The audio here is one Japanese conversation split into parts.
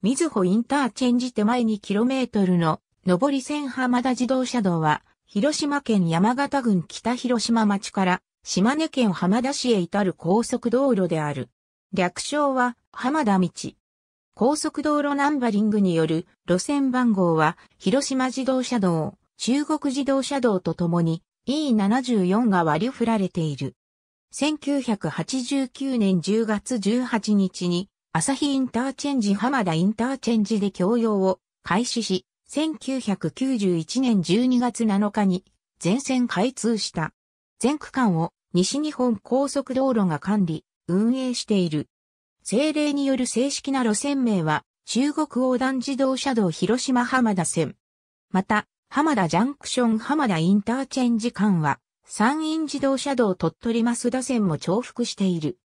水穂インターチェンジ手前 2km の上り線浜田自動車道は、広島県山形郡北広島町から島根県浜田市へ至る高速道路である。略称は浜田道。高速道路ナンバリングによる路線番号は広島自動車道、中国自動車道とともに E74 が割り振られている。1989年10月18日に朝日インターチェンジ浜田インターチェンジで供用を開始し、1991年12月7日に全線開通した。全区間を西日本高速道路が管理、運営している。政令による正式な路線名は、中国横断自動車道広島浜田線。また、浜田ジャンクション浜田インターチェンジ間は、山陰自動車道鳥取増田線も重複している。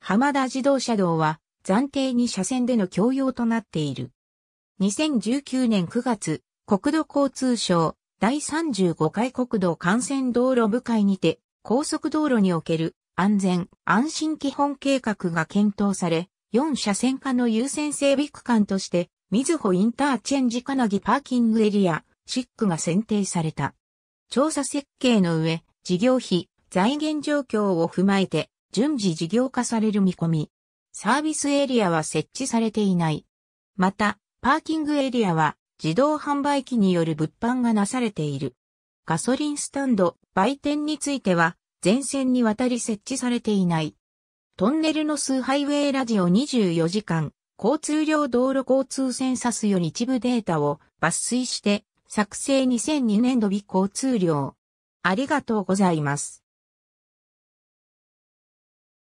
浜田自動車道は、暫定に車線での共用となっている。2019年9月、国土交通省第35回国土幹線道路部会にて、高速道路における安全安心基本計画が検討され、4車線化の優先整備区間として、水ほインターチェンジ金木パーキングエリア、シックが選定された。調査設計の上、事業費、財源状況を踏まえて、順次事業化される見込み。サービスエリアは設置されていない。また、パーキングエリアは自動販売機による物販がなされている。ガソリンスタンド、売店については、全線にわたり設置されていない。トンネルの数ハイウェイラジオ24時間、交通量道路交通センサスより一部データを抜粋して、作成2002年度日交通量。ありがとうございます。